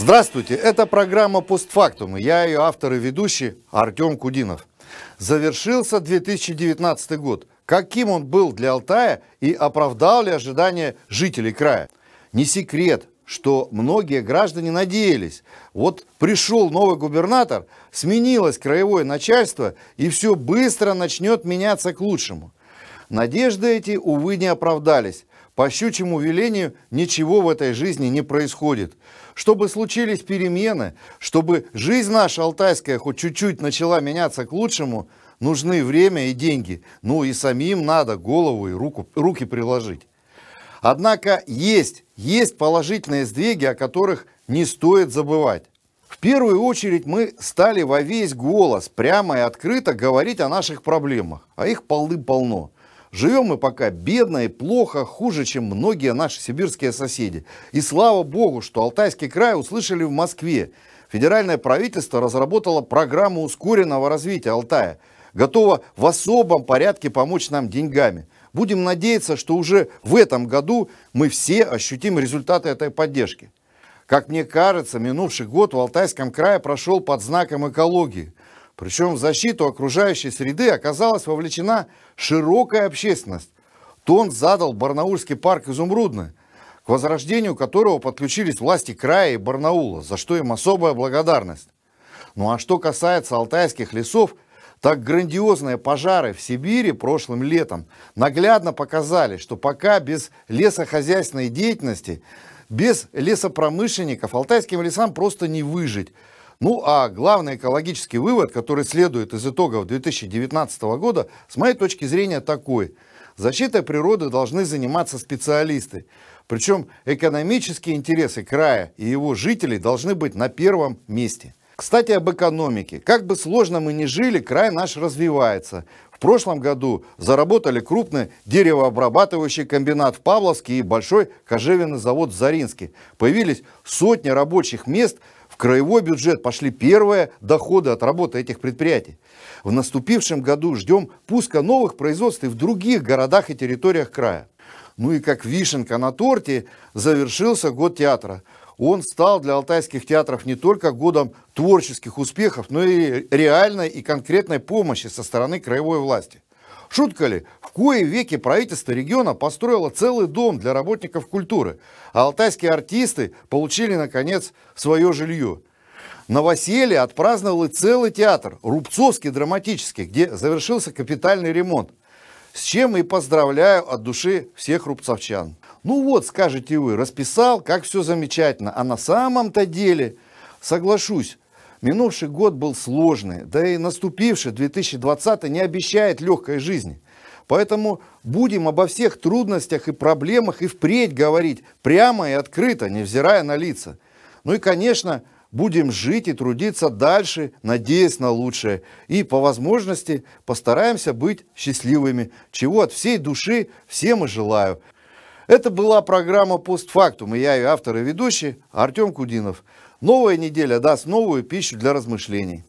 Здравствуйте, это программа «Постфактум». Я ее автор и ведущий Артем Кудинов. Завершился 2019 год. Каким он был для Алтая и оправдал ли ожидания жителей края? Не секрет, что многие граждане надеялись. Вот пришел новый губернатор, сменилось краевое начальство, и все быстро начнет меняться к лучшему. Надежды эти, увы, не оправдались. По щучьему велению ничего в этой жизни не происходит чтобы случились перемены, чтобы жизнь наша алтайская хоть чуть-чуть начала меняться к лучшему, нужны время и деньги. Ну и самим надо голову и руку, руки приложить. Однако есть, есть положительные сдвиги, о которых не стоит забывать. В первую очередь мы стали во весь голос прямо и открыто говорить о наших проблемах, а их полы-полно – Живем мы пока бедно и плохо, хуже, чем многие наши сибирские соседи. И слава богу, что Алтайский край услышали в Москве. Федеральное правительство разработало программу ускоренного развития Алтая. Готово в особом порядке помочь нам деньгами. Будем надеяться, что уже в этом году мы все ощутим результаты этой поддержки. Как мне кажется, минувший год в Алтайском крае прошел под знаком экологии – причем в защиту окружающей среды оказалась вовлечена широкая общественность. Тон задал Барнаульский парк «Изумрудный», к возрождению которого подключились власти края и Барнаула, за что им особая благодарность. Ну а что касается алтайских лесов, так грандиозные пожары в Сибири прошлым летом наглядно показали, что пока без лесохозяйственной деятельности, без лесопромышленников алтайским лесам просто не выжить – ну а главный экологический вывод, который следует из итогов 2019 года, с моей точки зрения такой. Защитой природы должны заниматься специалисты. Причем экономические интересы края и его жителей должны быть на первом месте. Кстати, об экономике. Как бы сложно мы ни жили, край наш развивается. В прошлом году заработали крупный деревообрабатывающий комбинат в Павловске и большой кожевенный завод в Заринске. Появились сотни рабочих мест – краевой бюджет пошли первые доходы от работы этих предприятий. В наступившем году ждем пуска новых производств и в других городах и территориях края. Ну и как вишенка на торте завершился год театра. Он стал для алтайских театров не только годом творческих успехов, но и реальной и конкретной помощи со стороны краевой власти. Шутка ли? В кое веке правительство региона построило целый дом для работников культуры, а алтайские артисты получили, наконец, свое жилье. Новоселье отпраздновал и целый театр, Рубцовский драматический, где завершился капитальный ремонт. С чем и поздравляю от души всех рубцовчан. Ну вот, скажете вы, расписал, как все замечательно, а на самом-то деле, соглашусь, Минувший год был сложный, да и наступивший 2020 не обещает легкой жизни. Поэтому будем обо всех трудностях и проблемах и впредь говорить прямо и открыто, невзирая на лица. Ну и, конечно, будем жить и трудиться дальше, надеясь на лучшее. И по возможности постараемся быть счастливыми, чего от всей души всем и желаю. Это была программа «Постфактум» и я ее автор и ведущий Артем Кудинов. Новая неделя даст новую пищу для размышлений.